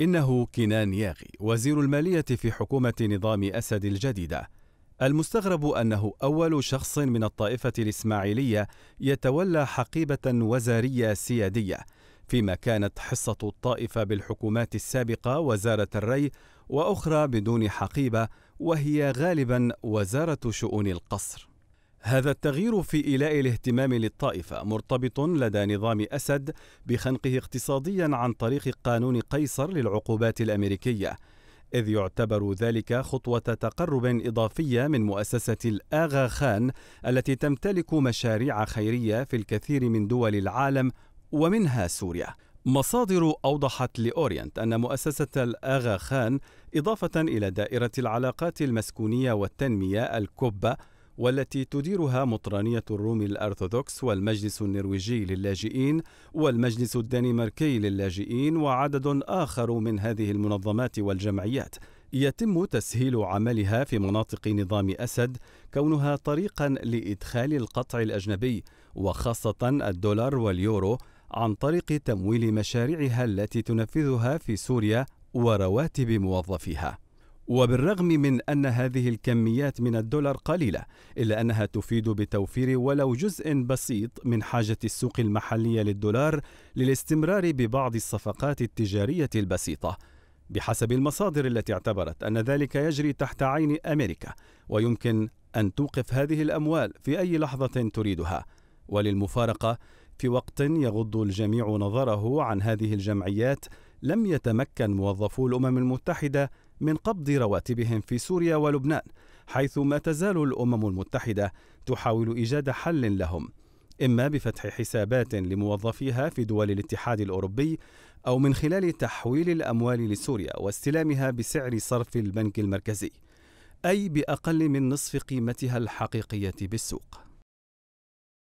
إنه كنان ياغي وزير المالية في حكومة نظام أسد الجديدة المستغرب أنه أول شخص من الطائفة الإسماعيلية يتولى حقيبة وزارية سيادية فيما كانت حصة الطائفة بالحكومات السابقة وزارة الري وأخرى بدون حقيبة وهي غالبا وزارة شؤون القصر هذا التغيير في إيلاء الاهتمام للطائفة مرتبط لدى نظام أسد بخنقه اقتصاديا عن طريق قانون قيصر للعقوبات الأمريكية إذ يعتبر ذلك خطوة تقرب إضافية من مؤسسة الآغا خان التي تمتلك مشاريع خيرية في الكثير من دول العالم ومنها سوريا مصادر أوضحت لأورينت أن مؤسسة الآغا خان إضافة إلى دائرة العلاقات المسكونية والتنمية الكوبا والتي تديرها مطرانية الروم الأرثوذكس والمجلس النرويجي للاجئين والمجلس الدنماركي للاجئين وعدد آخر من هذه المنظمات والجمعيات يتم تسهيل عملها في مناطق نظام أسد كونها طريقا لإدخال القطع الأجنبي وخاصة الدولار واليورو عن طريق تمويل مشاريعها التي تنفذها في سوريا ورواتب موظفيها وبالرغم من أن هذه الكميات من الدولار قليلة إلا أنها تفيد بتوفير ولو جزء بسيط من حاجة السوق المحلية للدولار للاستمرار ببعض الصفقات التجارية البسيطة بحسب المصادر التي اعتبرت أن ذلك يجري تحت عين أمريكا ويمكن أن توقف هذه الأموال في أي لحظة تريدها وللمفارقة في وقت يغض الجميع نظره عن هذه الجمعيات لم يتمكن موظفو الأمم المتحدة من قبض رواتبهم في سوريا ولبنان حيث ما تزال الامم المتحده تحاول ايجاد حل لهم اما بفتح حسابات لموظفيها في دول الاتحاد الاوروبي او من خلال تحويل الاموال لسوريا واستلامها بسعر صرف البنك المركزي اي باقل من نصف قيمتها الحقيقيه بالسوق